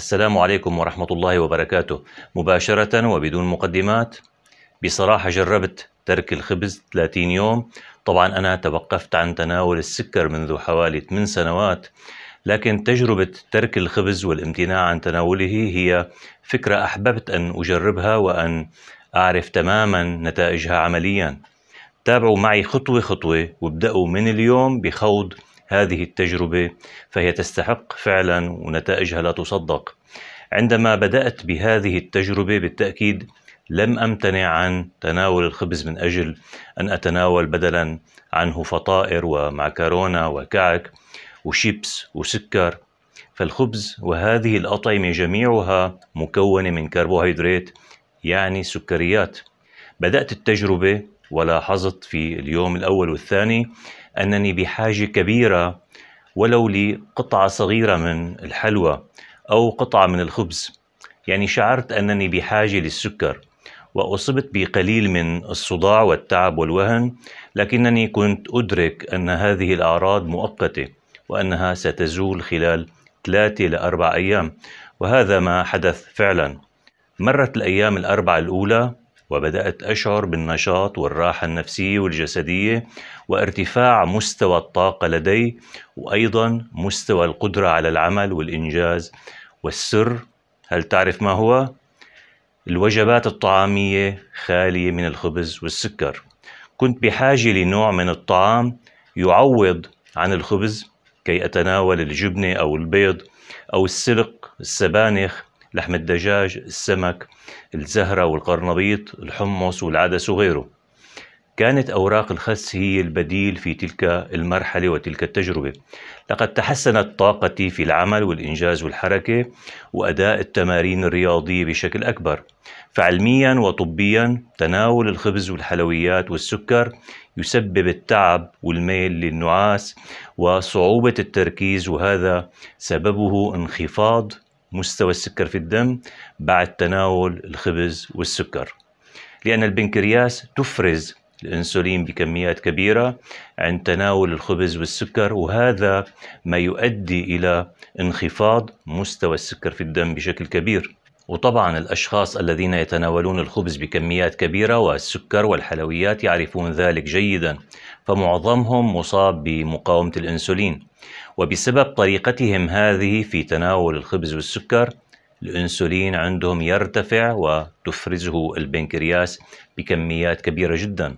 السلام عليكم ورحمة الله وبركاته مباشرة وبدون مقدمات بصراحة جربت ترك الخبز 30 يوم طبعا أنا توقفت عن تناول السكر منذ حوالي 8 سنوات لكن تجربة ترك الخبز والامتناع عن تناوله هي فكرة أحببت أن أجربها وأن أعرف تماما نتائجها عمليا تابعوا معي خطوة خطوة وابدأوا من اليوم بخوض هذه التجربة فهي تستحق فعلا ونتائجها لا تصدق عندما بدأت بهذه التجربة بالتأكيد لم أمتنع عن تناول الخبز من أجل أن أتناول بدلا عنه فطائر ومعكرونة وكعك وشيبس وسكر فالخبز وهذه الأطعمة جميعها مكونة من كربوهيدرات يعني سكريات بدأت التجربة ولاحظت في اليوم الأول والثاني أنني بحاجة كبيرة ولو لقطعة صغيرة من الحلوى أو قطعة من الخبز يعني شعرت أنني بحاجة للسكر وأصبت بقليل من الصداع والتعب والوهن لكنني كنت أدرك أن هذه الأعراض مؤقتة وأنها ستزول خلال ثلاثة لأربع أيام وهذا ما حدث فعلا مرت الأيام الأربعة الأولى وبدأت أشعر بالنشاط والراحة النفسية والجسدية وارتفاع مستوى الطاقة لدي وأيضا مستوى القدرة على العمل والإنجاز والسر هل تعرف ما هو؟ الوجبات الطعامية خالية من الخبز والسكر كنت بحاجة لنوع من الطعام يعوض عن الخبز كي أتناول الجبنة أو البيض أو السلق السبانخ لحم الدجاج السمك الزهرة والقرنبيط الحمص والعدس وغيره كانت أوراق الخس هي البديل في تلك المرحلة وتلك التجربة لقد تحسنت طاقتي في العمل والإنجاز والحركة وأداء التمارين الرياضية بشكل أكبر فعلميا وطبيا تناول الخبز والحلويات والسكر يسبب التعب والميل للنعاس وصعوبة التركيز وهذا سببه انخفاض مستوى السكر في الدم بعد تناول الخبز والسكر لأن البنكرياس تفرز الانسولين بكميات كبيره عند تناول الخبز والسكر وهذا ما يؤدي الى انخفاض مستوى السكر في الدم بشكل كبير وطبعا الاشخاص الذين يتناولون الخبز بكميات كبيره والسكر والحلويات يعرفون ذلك جيدا فمعظمهم مصاب بمقاومه الانسولين وبسبب طريقتهم هذه في تناول الخبز والسكر الأنسولين عندهم يرتفع وتفرزه البنكرياس بكميات كبيرة جدا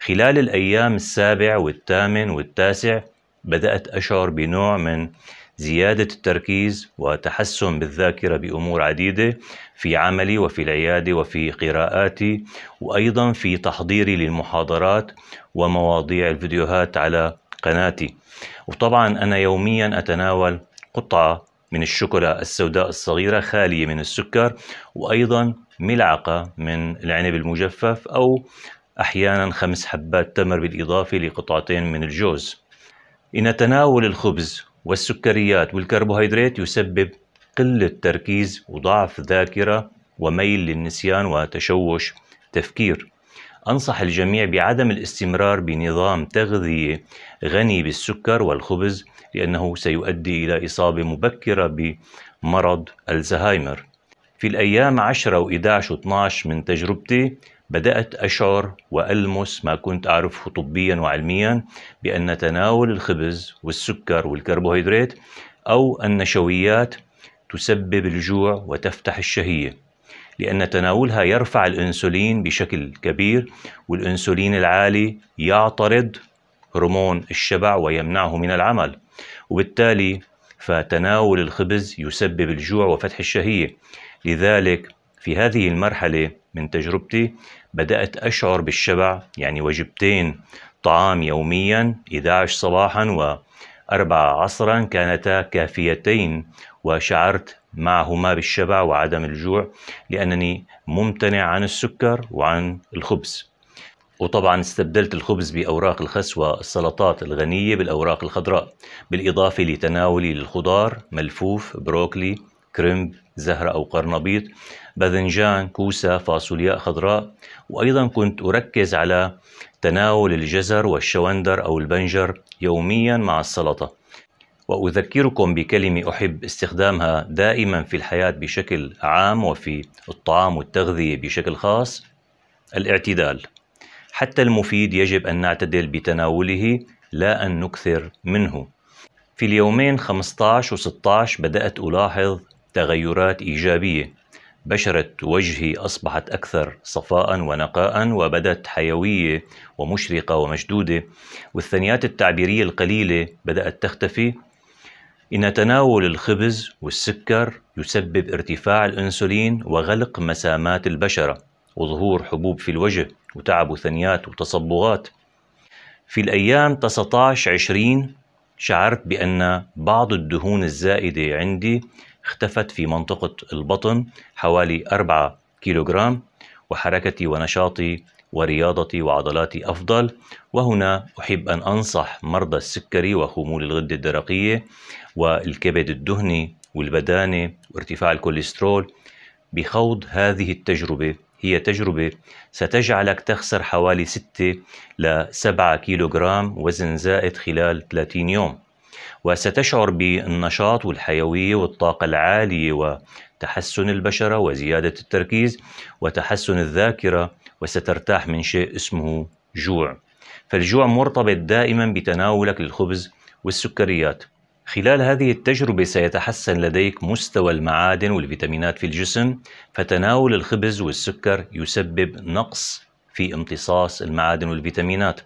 خلال الأيام السابع والثامن والتاسع بدأت أشعر بنوع من زيادة التركيز وتحسن بالذاكرة بأمور عديدة في عملي وفي العيادة وفي قراءاتي وأيضا في تحضيري للمحاضرات ومواضيع الفيديوهات على قناتي وطبعا أنا يوميا أتناول قطعة من الشوكولا السوداء الصغيرة خالية من السكر وأيضا ملعقة من العنب المجفف أو أحيانا خمس حبات تمر بالإضافة لقطعتين من الجوز إن تناول الخبز والسكريات والكربوهيدرات يسبب قلة تركيز وضعف ذاكرة وميل للنسيان وتشوش تفكير أنصح الجميع بعدم الاستمرار بنظام تغذية غني بالسكر والخبز لأنه سيؤدي إلى إصابة مبكرة بمرض الزهايمر في الأيام 10 و11 و12 من تجربتي بدأت أشعر وألمس ما كنت أعرفه طبيا وعلميا بأن تناول الخبز والسكر والكربوهيدرات أو النشويات تسبب الجوع وتفتح الشهية لأن تناولها يرفع الأنسولين بشكل كبير والأنسولين العالي يعترض هرمون الشبع ويمنعه من العمل وبالتالي فتناول الخبز يسبب الجوع وفتح الشهية لذلك في هذه المرحلة من تجربتي بدأت أشعر بالشبع يعني وجبتين طعام يوميا 11 صباحا و أربعة عصرا كانتا كافيتين وشعرت معهما بالشبع وعدم الجوع لأنني ممتنع عن السكر وعن الخبز وطبعا استبدلت الخبز بأوراق الخس والسلطات الغنية بالأوراق الخضراء بالإضافة لتناولي للخضار ملفوف بروكلي كريمب زهرة أو قرنبيط باذنجان كوسة فاصولياء خضراء وأيضا كنت أركز على تناول الجزر والشوندر أو البنجر يوميا مع السلطة وأذكركم بكلمة أحب استخدامها دائما في الحياة بشكل عام وفي الطعام والتغذية بشكل خاص الاعتدال حتى المفيد يجب أن نعتدل بتناوله لا أن نكثر منه في اليومين 15 و 16 بدأت ألاحظ تغيرات إيجابية بشرة وجهي أصبحت أكثر صفاء ونقاء وبدت حيوية ومشرقة ومشدودة والثنيات التعبيرية القليلة بدأت تختفي إن تناول الخبز والسكر يسبب ارتفاع الأنسولين وغلق مسامات البشرة وظهور حبوب في الوجه وتعب وثنيات وتصبغات في الأيام 19 20 شعرت بأن بعض الدهون الزائدة عندي اختفت في منطقة البطن حوالي 4 كيلوغرام وحركتي ونشاطي ورياضتي وعضلاتي أفضل وهنا أحب أن أنصح مرضى السكري وخمول الغدة الدرقية والكبد الدهني والبدانة وارتفاع الكوليسترول بخوض هذه التجربة هي تجربة ستجعلك تخسر حوالي 6 ل 7 كيلوغرام وزن زائد خلال 30 يوم وستشعر بالنشاط والحيوية والطاقة العالية وتحسن البشرة وزيادة التركيز وتحسن الذاكرة وسترتاح من شيء اسمه جوع فالجوع مرتبط دائما بتناولك للخبز والسكريات خلال هذه التجربة سيتحسن لديك مستوى المعادن والفيتامينات في الجسم فتناول الخبز والسكر يسبب نقص في امتصاص المعادن والفيتامينات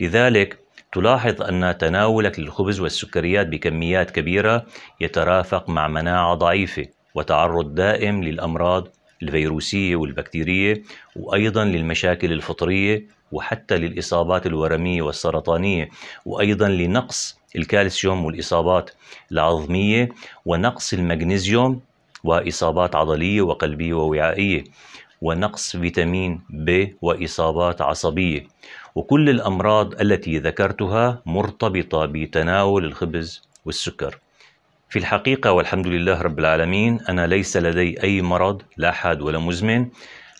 لذلك تلاحظ أن تناولك للخبز والسكريات بكميات كبيرة يترافق مع مناعة ضعيفة وتعرض دائم للأمراض الفيروسية والبكتيرية وأيضا للمشاكل الفطرية وحتى للإصابات الورمية والسرطانية وأيضا لنقص الكالسيوم والإصابات العظمية ونقص المغنيسيوم وإصابات عضلية وقلبية ووعائية ونقص فيتامين ب وإصابات عصبية وكل الأمراض التي ذكرتها مرتبطة بتناول الخبز والسكر في الحقيقة والحمد لله رب العالمين أنا ليس لدي أي مرض لا حاد ولا مزمن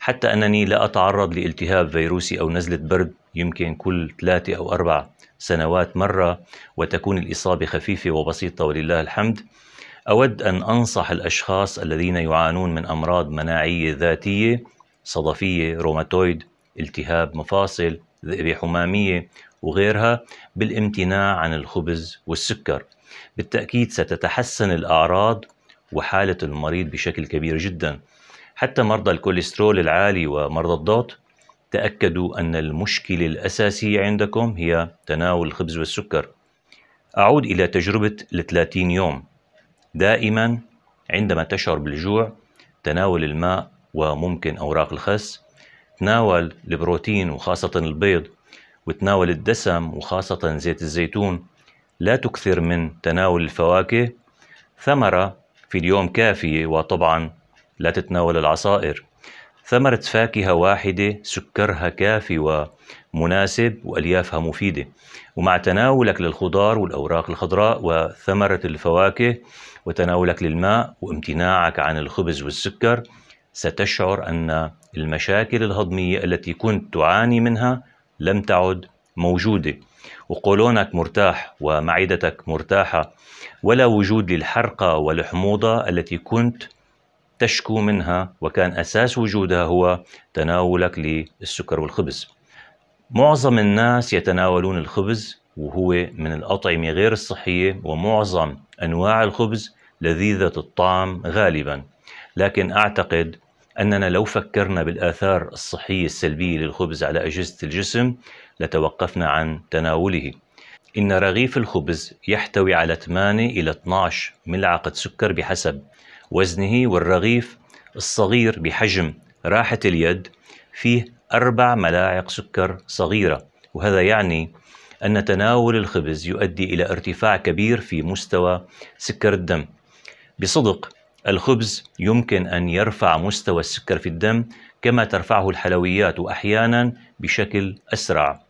حتى أنني لا أتعرض لالتهاب فيروسي أو نزلة برد يمكن كل ثلاثة أو أربع سنوات مرة وتكون الإصابة خفيفة وبسيطة ولله الحمد أود أن أنصح الأشخاص الذين يعانون من أمراض مناعية ذاتية صدفية روماتويد التهاب مفاصل ذئبة حمامية وغيرها بالامتناع عن الخبز والسكر بالتأكيد ستتحسن الأعراض وحالة المريض بشكل كبير جدا حتى مرضى الكوليسترول العالي ومرضى الضغط تأكدوا أن المشكلة الأساسية عندكم هي تناول الخبز والسكر أعود إلى تجربة ال 30 يوم دائما عندما تشعر بالجوع تناول الماء وممكن أوراق الخس تناول البروتين وخاصة البيض وتناول الدسم وخاصة زيت الزيتون لا تكثر من تناول الفواكه ثمرة في اليوم كافية وطبعا لا تتناول العصائر ثمرة فاكهة واحدة سكرها كافي ومناسب وأليافها مفيدة ومع تناولك للخضار والأوراق الخضراء وثمرة الفواكه وتناولك للماء وامتناعك عن الخبز والسكر ستشعر أن المشاكل الهضمية التي كنت تعاني منها لم تعد موجودة وقولونك مرتاح ومعدتك مرتاحة ولا وجود للحرقة والحموضة التي كنت تشكو منها وكان أساس وجودها هو تناولك للسكر والخبز معظم الناس يتناولون الخبز وهو من الأطعمة غير الصحية ومعظم أنواع الخبز لذيذة الطعم غالبا لكن أعتقد أننا لو فكرنا بالآثار الصحية السلبية للخبز على أجهزة الجسم لتوقفنا عن تناوله إن رغيف الخبز يحتوي على 8 إلى 12 ملعقة سكر بحسب وزنه والرغيف الصغير بحجم راحة اليد فيه أربع ملاعق سكر صغيرة وهذا يعني أن تناول الخبز يؤدي إلى ارتفاع كبير في مستوى سكر الدم بصدق الخبز يمكن أن يرفع مستوى السكر في الدم كما ترفعه الحلويات وأحيانا بشكل أسرع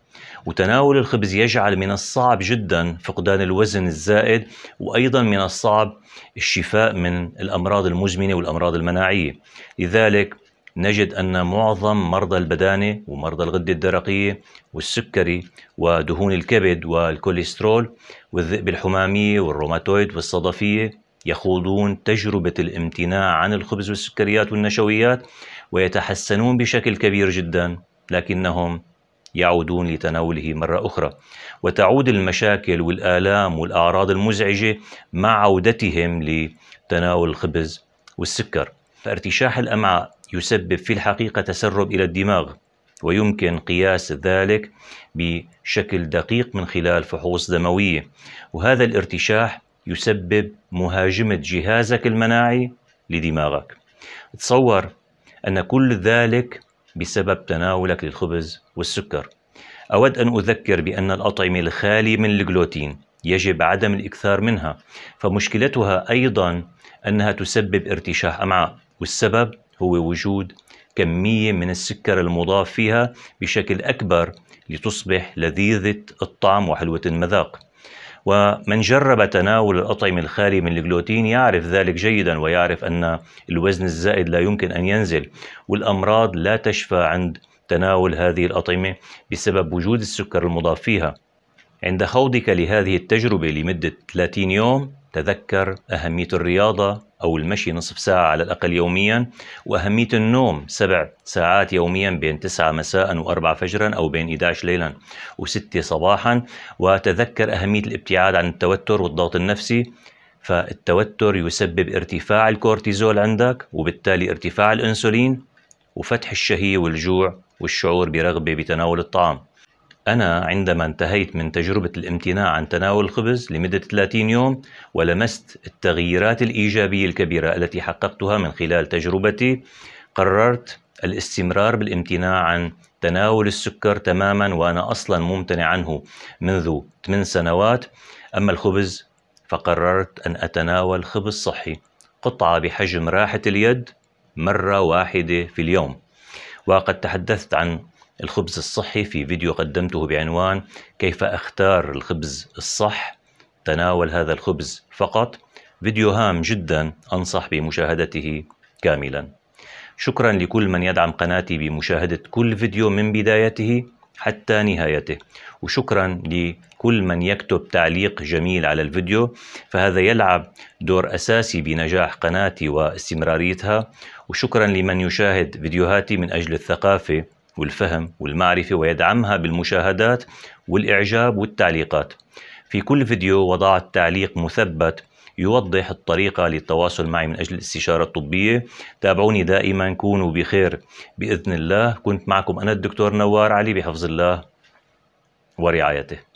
وتناول الخبز يجعل من الصعب جدا فقدان الوزن الزائد وايضا من الصعب الشفاء من الامراض المزمنه والامراض المناعيه لذلك نجد ان معظم مرضى البدانه ومرضى الغده الدرقيه والسكري ودهون الكبد والكوليسترول والذئب الحماميه والروماتويد والصدفيه يخوضون تجربة الامتناع عن الخبز والسكريات والنشويات ويتحسنون بشكل كبير جدا لكنهم يعودون لتناوله مرة أخرى وتعود المشاكل والآلام والأعراض المزعجة مع عودتهم لتناول الخبز والسكر فارتشاح الأمعاء يسبب في الحقيقة تسرب إلى الدماغ ويمكن قياس ذلك بشكل دقيق من خلال فحوص دموية وهذا الارتشاح يسبب مهاجمة جهازك المناعي لدماغك تصور أن كل ذلك بسبب تناولك للخبز والسكر أود أن أذكر بأن الأطعمة الخالية من الجلوتين يجب عدم الإكثار منها فمشكلتها أيضا أنها تسبب ارتشاح أمعاء والسبب هو وجود كمية من السكر المضاف فيها بشكل أكبر لتصبح لذيذة الطعم وحلوة المذاق ومن جرب تناول الأطعمة الخالية من الجلوتين يعرف ذلك جيدا ويعرف أن الوزن الزائد لا يمكن أن ينزل والأمراض لا تشفى عند تناول هذه الأطعمة بسبب وجود السكر المضاف فيها عند خوضك لهذه التجربة لمدة 30 يوم تذكر أهمية الرياضة أو المشي نصف ساعة على الأقل يوميا وأهمية النوم سبع ساعات يوميا بين 9 مساء و4 فجرا أو بين 11 ليلا و6 صباحا وتذكر أهمية الابتعاد عن التوتر والضغط النفسي فالتوتر يسبب ارتفاع الكورتيزول عندك وبالتالي ارتفاع الأنسولين وفتح الشهية والجوع والشعور برغبة بتناول الطعام أنا عندما انتهيت من تجربة الامتناع عن تناول الخبز لمدة 30 يوم ولمست التغييرات الإيجابية الكبيرة التي حققتها من خلال تجربتي قررت الاستمرار بالامتناع عن تناول السكر تماما وأنا أصلا ممتنع عنه منذ 8 سنوات أما الخبز فقررت أن أتناول خبز صحي قطعة بحجم راحة اليد مرة واحدة في اليوم وقد تحدثت عن الخبز الصحي في فيديو قدمته بعنوان كيف أختار الخبز الصح تناول هذا الخبز فقط فيديو هام جدا أنصح بمشاهدته كاملا شكرا لكل من يدعم قناتي بمشاهدة كل فيديو من بدايته حتى نهايته وشكرا لكل من يكتب تعليق جميل على الفيديو فهذا يلعب دور أساسي بنجاح قناتي واستمراريتها وشكرا لمن يشاهد فيديوهاتي من أجل الثقافة والفهم والمعرفة ويدعمها بالمشاهدات والإعجاب والتعليقات في كل فيديو وضعت تعليق مثبت يوضح الطريقة للتواصل معي من أجل الاستشارة الطبية تابعوني دائما كونوا بخير بإذن الله كنت معكم أنا الدكتور نوار علي بحفظ الله ورعايته